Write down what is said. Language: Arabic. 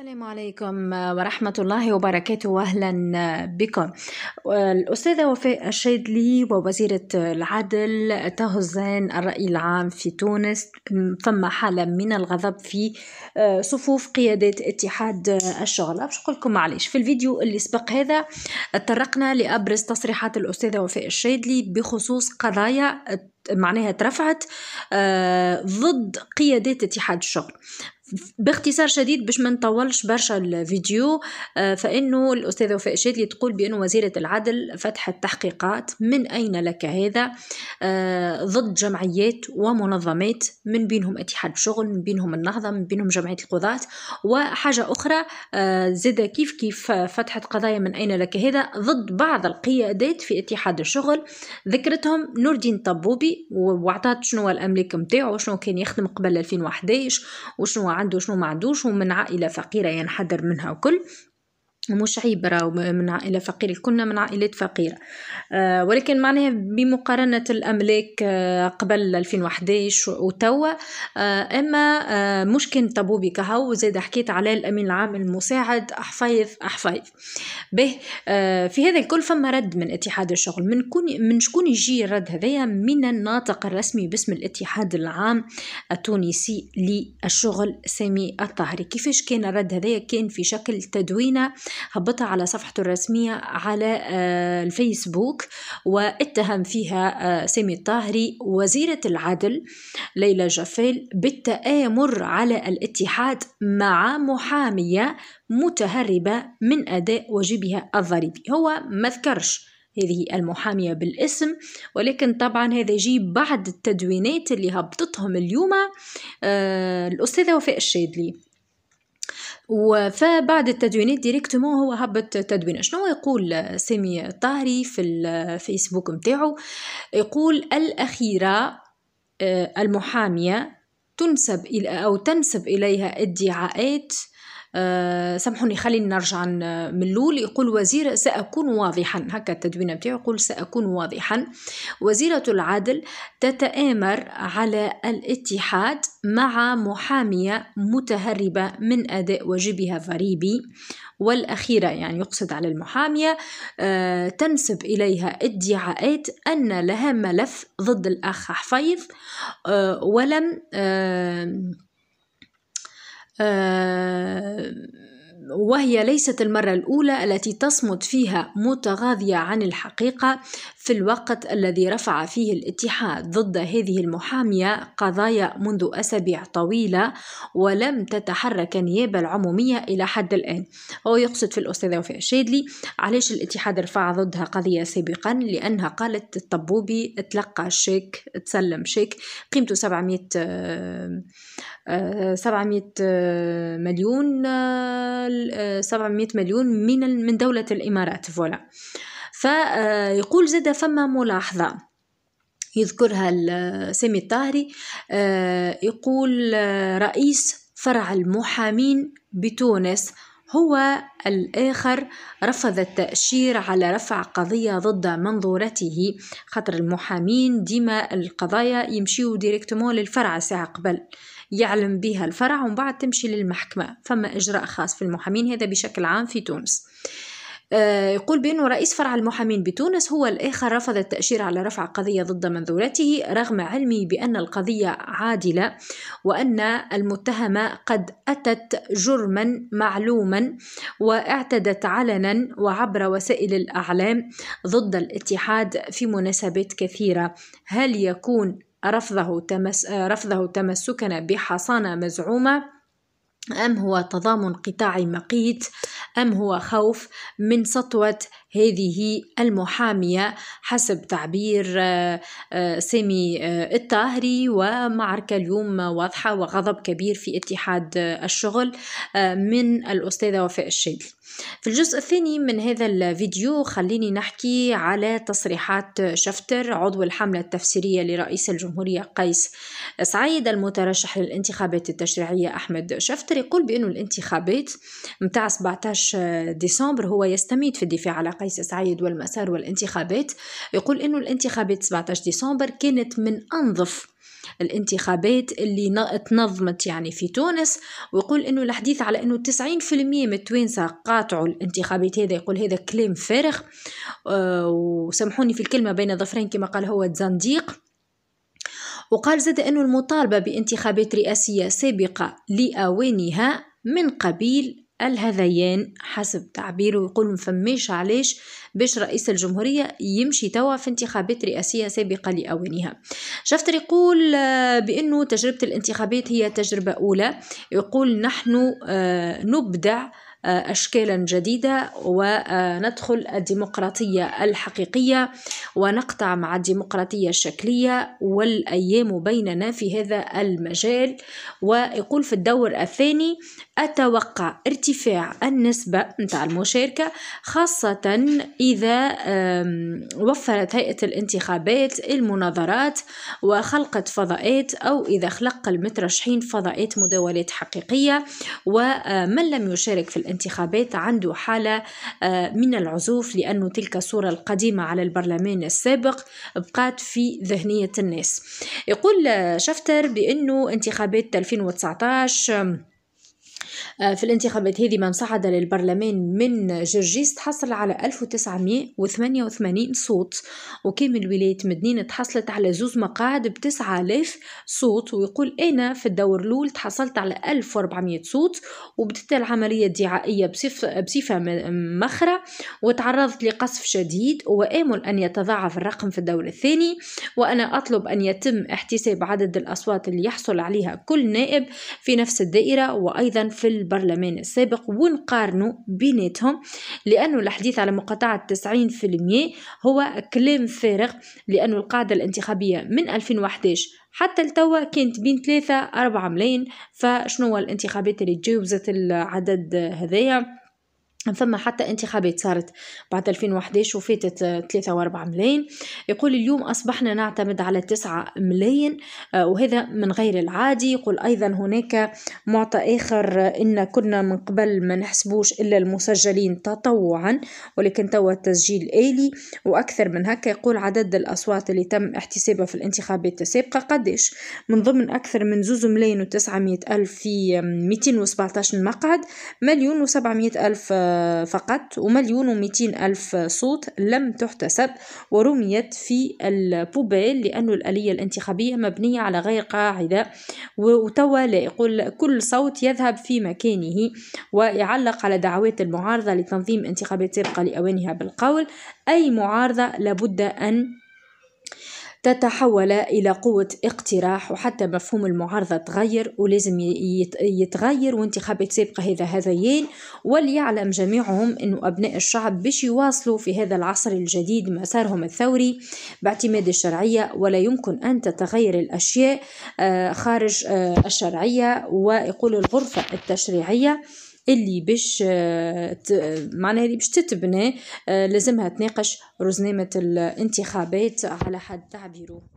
السلام عليكم آه، ورحمة الله وبركاته وأهلا آه، بكم آه، الأستاذة وفاء الشيدلي ووزيرة العدل تهزان الرأي العام في تونس ثم حالة من الغضب في صفوف قيادات اتحاد الشغل باش لكم معليش في الفيديو اللي سبق هذا تطرقنا لأبرز تصريحات الأستاذة وفاء الشيدلي بخصوص قضايا معناها ترفعت ضد قيادات اتحاد الشغل باختصار شديد باش ما نطولش برشا الفيديو آه، فانه الاستاذه وفاء الشاذلي تقول بان وزيره العدل فتحت تحقيقات من اين لك هذا آه، ضد جمعيات ومنظمات من بينهم اتحاد الشغل من بينهم النهضه من بينهم جمعيه القضاة وحاجه اخرى آه، زاد كيف كيف فتحت قضايا من اين لك هذا ضد بعض القيادات في اتحاد الشغل ذكرتهم نور الدين طبوبي وعطات شنو الاملاك نتاعو شنو كان يخدم قبل 2011 وشنو عنده شنو ما عندوش ومن عائله فقيره ينحدر منها وكل مش عيب راهو من عائلة فقيرة كنا من عائلات فقيرة آه، ولكن معناها بمقارنة الأملاك آه، قبل 2011 وتوا آه، أما مش كان طبوبي كهو زاد حكيت على الأمين العام المساعد أحفايف أحفايف به في هذا الكل فما رد من اتحاد الشغل من, كون من شكون يجي الرد هذايا من الناطق الرسمي باسم الاتحاد العام التونسي للشغل سامي الطهري كيفاش كان الرد هذايا كان في شكل تدوينه هبطها على صفحته الرسمية على آه، الفيسبوك واتهم فيها آه، سامي الطاهري وزيرة العدل ليلى جفيل بالتآمر على الاتحاد مع محامية متهربة من أداء واجبها الضريبي هو ما ذكرش هذه المحامية بالاسم ولكن طبعا هذا يجي بعد التدوينات اللي هبطتهم اليوم آه الأستاذة وفاء الشادلي فبعد التدوينات ديريكتومون هو هبط تدوين شنو يقول سامي الطاهري في الفيسبوك متاعو يقول الأخيرة آه، المحامية تنسب إلى أو تنسب إليها ادعاءات أه سامحوني خليني نرجع من الاول يقول وزير ساكون واضحا هكا التدوين نتاعو يقول ساكون واضحا وزيرة العدل تتآمر على الاتحاد مع محامية متهربة من أداء واجبها فريبي والأخيرة يعني يقصد على المحامية آه، تنسب إليها ادعاءات أن لها ملف ضد الأخ حفيظ آه، ولم آه، وهي ليست المرة الأولى التي تصمت فيها متغاضية عن الحقيقة في الوقت الذي رفع فيه الاتحاد ضد هذه المحامية قضايا منذ أسابيع طويلة ولم تتحرك النيابة العمومية إلى حد الآن هو يقصد في الأستاذة وفاء شادلي علاش الاتحاد رفع ضدها قضية سابقا لأنها قالت الطبوبي تلقى شيك تسلم شيك قيمته 700 700 آه، آه، مليون 700 آه، مليون من من دولة الإمارات فوالا فيقول زاد فما ملاحظة يذكرها سامي الطاهري آه، يقول آه، رئيس فرع المحامين بتونس هو الآخر رفض التأشير على رفع قضية ضد منظورته خاطر المحامين ديما القضايا يمشيو ديريكتومون للفرع ساعة قبل يعلم بها الفرع ومن بعد تمشي للمحكمة فما إجراء خاص في المحامين هذا بشكل عام في تونس آه آه، يقول بأنه رئيس فرع المحامين بتونس هو الآخر رفض التأشير على رفع قضية ضد منذورته رغم علمي بأن القضية عادلة وأن المتهمة قد أتت جرما معلوما واعتدت علنا وعبر وسائل الأعلام ضد الاتحاد في مناسبات كثيرة هل يكون رفضه, تمس رفضه تمسكنا بحصانة مزعومة أم هو تضامن قطاعي مقيت أم هو خوف من سطوة هذه المحامية حسب تعبير آه، آه، سامي آه، الطاهري ومعركة اليوم واضحة وغضب كبير في اتحاد الشغل من الأستاذة وفاء الشادي في الجزء الثاني من هذا الفيديو خليني نحكي على تصريحات شفتر عضو الحملة التفسيرية لرئيس الجمهورية قيس سعيد المترشح للانتخابات التشريعية أحمد شفتر يقول بأنه الانتخابات متاع 17 ديسمبر هو يستميت في الدفاع على قيس سعيد والمسار والانتخابات يقول أنه الانتخابات 17 ديسمبر كانت من أنظف الانتخابات اللي تنظمت يعني في تونس ويقول انه الحديث على انه 90% من التوانسه قاطعوا الانتخابات هذا يقول هذا كلام فارغ أه وسامحوني في الكلمه بين ظفرين كما قال هو زنديق وقال زاد انه المطالبة بانتخابات رئاسية سابقة لأوانها من قبيل الهذيان حسب تعبيره يقول مفماش علاش باش رئيس الجمهورية يمشي توا في انتخابات رئاسية سابقة لأوانها شفتر يقول آه، بأنه تجربة الانتخابات هي تجربة أولى يقول نحن آه، نبدع آه، أشكالا جديدة وندخل الديمقراطية الحقيقية ونقطع مع الديمقراطية الشكلية والأيام بيننا في هذا المجال ويقول في الدور الثاني أتوقع ارتفاع النسبة متاع المشاركة خاصة إذا وفرت هيئة الانتخابات المناظرات وخلقت فضاءات أو إذا خلق المترشحين فضاءات مداولات حقيقية ومن لم يشارك في الانتخابات عنده حالة آه، من العزوف لأن تلك الصورة القديمة على البرلمان السابق بقات في ذهنية الناس يقول شفتر بأنه انتخابات 2019 آه، في الانتخابات هذه من صعد للبرلمان من جرجيس تحصل على 1988 صوت وكامل ولاية مدنين تحصلت على زوز مقاعد ب 9000 صوت ويقول أنا في الدور الأول تحصلت على 1400 صوت وبدت العملية الدعائية بصفة مخرة وتعرضت لقصف شديد وآمل أن يتضاعف الرقم في الدور الثاني وأنا أطلب أن يتم احتساب عدد الأصوات اللي يحصل عليها كل نائب في نفس الدائرة وأيضا في البرلمان السابق ونقارنوا بيناتهم لأنه الحديث على مقاطعة 90% هو كلام فارغ لأنه القاعدة الانتخابية من 2011 حتى لتوا كانت بين ثلاثة أربعة ملايين فشنو الانتخابات اللي تجاوزت العدد هذايا ثم حتى انتخابات صارت بعد 2011 وفاتت 3 و 4 ملايين يقول اليوم أصبحنا نعتمد على 9 ملايين آه، وهذا من غير العادي يقول أيضا هناك معطى آخر آه، إن كنا من قبل ما نحسبوش إلا المسجلين تطوعا ولكن توا التسجيل آلي وأكثر من هكا يقول عدد الأصوات اللي تم احتسابها في الانتخابات السابقة قداش من ضمن أكثر من زوز ملايين و 900 ألف في 217 مقعد مليون و 700 ألف آه، فقط ومليون ومئتين ألف صوت لم تحتسب ورميت في البوبيل لأن الآلية الانتخابية مبنية على غير قاعدة وتوا لا يقول كل صوت يذهب في مكانه ويعلق على دعوات المعارضة لتنظيم انتخابات سابقة لأوانها بالقول أي معارضة لابد أن تتحول إلى قوة اقتراح وحتى مفهوم المعارضة تغير ولازم يتغير وانتخابات سابقة هذا هذيين وليعلم جميعهم أن أبناء الشعب باش يواصلوا في هذا العصر الجديد مسارهم الثوري باعتماد الشرعية ولا يمكن أن تتغير الأشياء آه، خارج آه، الشرعية ويقول الغرفة التشريعية اللي باش آه، معناها اللي باش تتبنى آه، لازمها تناقش رزنامة الانتخابات على حد تعبيره